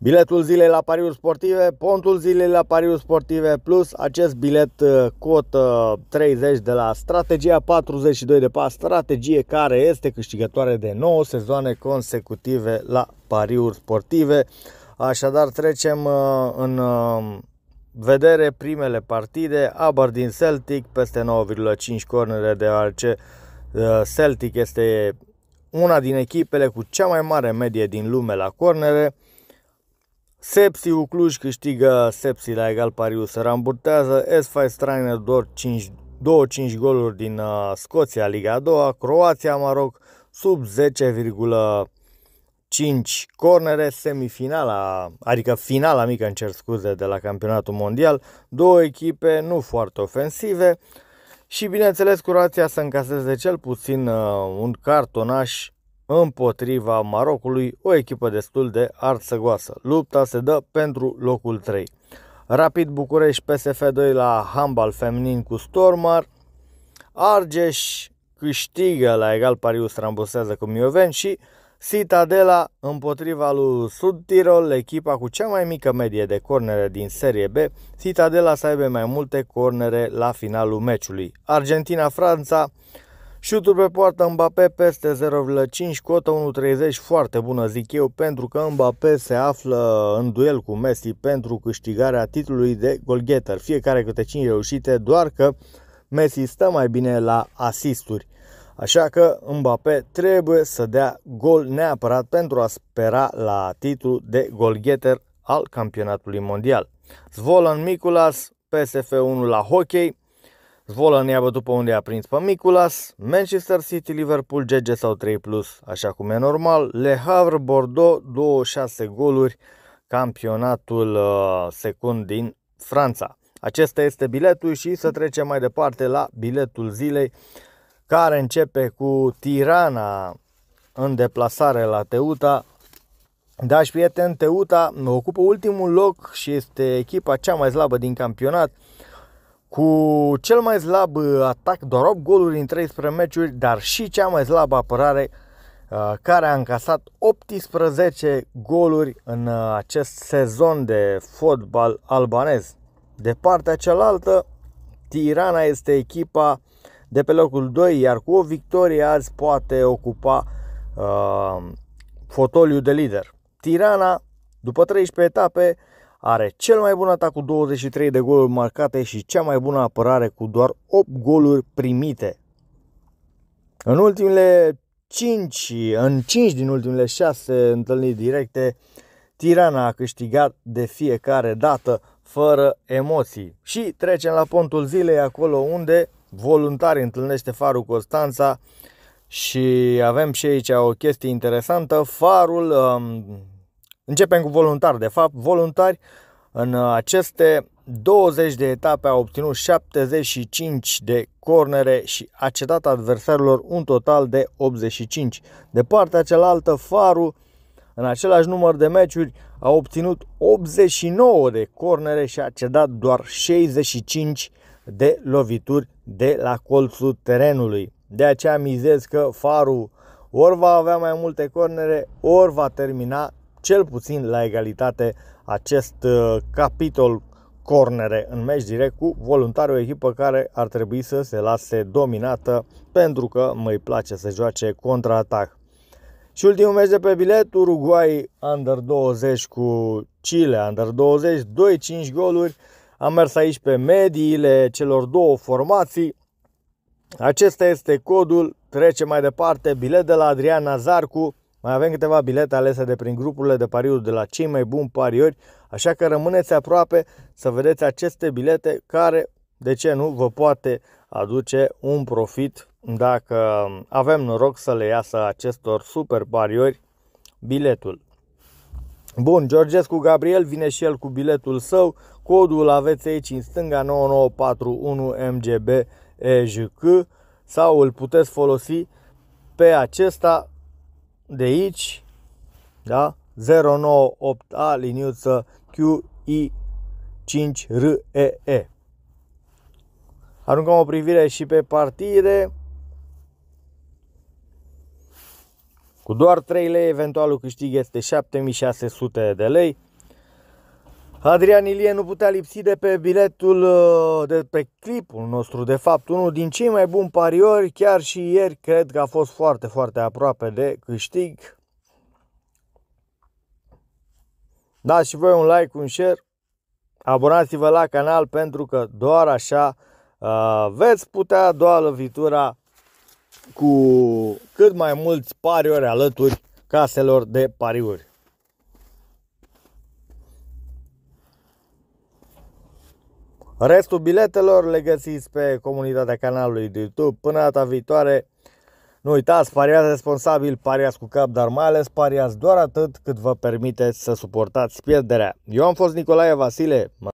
Biletul zilei la pariuri sportive, pontul zilei la pariuri sportive plus acest bilet uh, cotă 30 de la strategia 42 de pas, strategie care este câștigătoare de 9 sezoane consecutive la pariuri sportive. Așadar trecem uh, în uh, vedere primele partide, Aberdeen Celtic peste 9,5 cornere deoarece Celtic este una din echipele cu cea mai mare medie din lume la cornere. Sepsi Ucluj câștigă Sepsi la egal pariu, se ramburtează, S5 Strainer doar 5, 2-5 goluri din uh, Scoția, Liga a doua, Croația, Maroc, sub 10,5 cornere, semifinala, adică finala mică, în cer scuze, de la campionatul mondial, două echipe nu foarte ofensive și bineînțeles Croația să încaseze cel puțin uh, un cartonaș împotriva Marocului, o echipă destul de arțăgoasă. Lupta se dă pentru locul 3. Rapid București PSF 2 la handbal feminin cu Stormar. Argeș câștigă la egal pariu rambusează cu Mioveni și Citadela împotriva lui Sud Tirol, echipa cu cea mai mică medie de cornere din Serie B, Citadela să aibă mai multe cornere la finalul meciului. Argentina-Franța Șutul pe poartă Mbappé peste 0,5, cotă 1,30 foarte bună zic eu pentru că Mbappé se află în duel cu Messi pentru câștigarea titlului de golgheter, fiecare câte 5 reușite, doar că Messi stă mai bine la asisturi. Așa că Mbappé trebuie să dea gol neapărat pentru a spera la titlul de golgheter al campionatului mondial. Zvolan Miculas, PSF 1 la hockey, Zvolă în iabă după unde a prins pe Miculas, Manchester City, Liverpool, GG sau 3+, plus, așa cum e normal, Le Havre, Bordeaux, 26 goluri, campionatul uh, secund din Franța. Acesta este biletul și să trecem mai departe la biletul zilei, care începe cu Tirana în deplasare la Teuta. și prieten, Teuta ocupă ultimul loc și este echipa cea mai slabă din campionat, cu cel mai slab uh, atac, doar 8 goluri în 13 meciuri, dar și cea mai slabă apărare uh, care a încasat 18 goluri în uh, acest sezon de fotbal albanez. De partea cealaltă, Tirana este echipa de pe locul 2, iar cu o victorie azi poate ocupa uh, fotoliu de lider. Tirana, după 13 etape, are cel mai bun atac cu 23 de goluri marcate și cea mai bună apărare cu doar 8 goluri primite. În ultimele 5, în 5 din ultimele 6 întâlniri directe, Tirana a câștigat de fiecare dată fără emoții. Și trecem la pontul zilei, acolo unde voluntari întâlnește Farul Constanța și avem și aici o chestie interesantă. Farul um, Începem cu voluntar. De fapt, voluntari în aceste 20 de etape a obținut 75 de cornere și a cedat adversarilor un total de 85. De partea cealaltă, Faru în același număr de meciuri a obținut 89 de cornere și a cedat doar 65 de lovituri de la colțul terenului. De aceea mizez că Faru ori va avea mai multe cornere, ori va termina cel puțin la egalitate acest uh, capitol cornere în meci direct cu voluntari, o echipă care ar trebui să se lase dominată pentru că mai place să joace contraatac. Și ultimul meci de pe bilet, Uruguay under 20 cu Chile under 20, 2-5 goluri. Am mers aici pe mediile celor două formații. Acesta este codul, trece mai departe, bilet de la Adrian Nazarcu, mai avem câteva bilete alese de prin grupurile de pariuri de la cei mai buni pariori, așa că rămâneți aproape să vedeți aceste bilete care, de ce nu, vă poate aduce un profit dacă avem noroc să le iasă acestor super pariori biletul. Bun, Georgescu Gabriel vine și el cu biletul său, codul aveți aici în stânga 9941 MGB EJK sau îl puteți folosi pe acesta de aici, da? 098A liniuță QI5REE. Aruncăm o privire și pe partire. Cu doar 3 lei eventualul câștig este 7600 de lei. Adrian Ilie nu putea lipsi de pe biletul, uh, de pe clipul nostru, de fapt, unul din cei mai buni pariori, chiar și ieri cred că a fost foarte, foarte aproape de câștig. Da și voi un like, un share, abonați-vă la canal pentru că doar așa uh, veți putea doa lovitura cu cât mai mulți pariori alături caselor de pariuri. Restul biletelor le găsiți pe comunitatea canalului de YouTube. Până data viitoare, nu uitați, pariați responsabil, pariați cu cap, dar mai ales pariați doar atât cât vă permiteți să suportați pierderea. Eu am fost Nicolae Vasile.